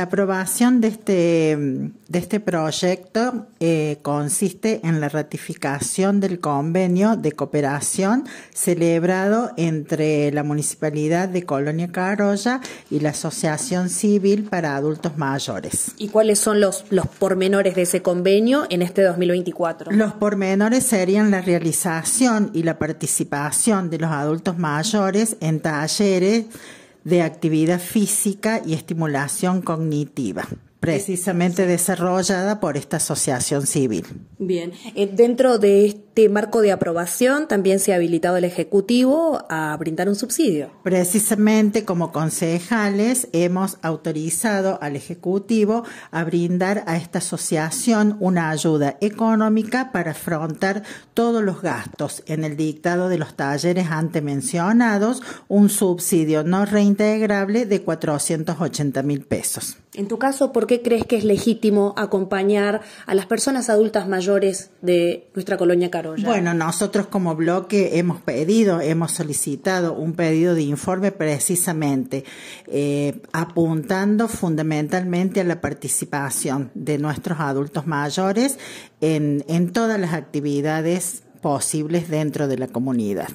La aprobación de este, de este proyecto eh, consiste en la ratificación del convenio de cooperación celebrado entre la Municipalidad de Colonia Carolla y la Asociación Civil para Adultos Mayores. ¿Y cuáles son los, los pormenores de ese convenio en este 2024? Los pormenores serían la realización y la participación de los adultos mayores en talleres de actividad física y estimulación cognitiva precisamente desarrollada por esta asociación civil. Bien, eh, dentro de marco de aprobación también se ha habilitado el Ejecutivo a brindar un subsidio. Precisamente como concejales hemos autorizado al Ejecutivo a brindar a esta asociación una ayuda económica para afrontar todos los gastos en el dictado de los talleres antes mencionados un subsidio no reintegrable de 480 mil pesos. En tu caso, ¿por qué crees que es legítimo acompañar a las personas adultas mayores de nuestra colonia Caro? Bueno, nosotros como bloque hemos pedido, hemos solicitado un pedido de informe precisamente eh, apuntando fundamentalmente a la participación de nuestros adultos mayores en, en todas las actividades posibles dentro de la comunidad.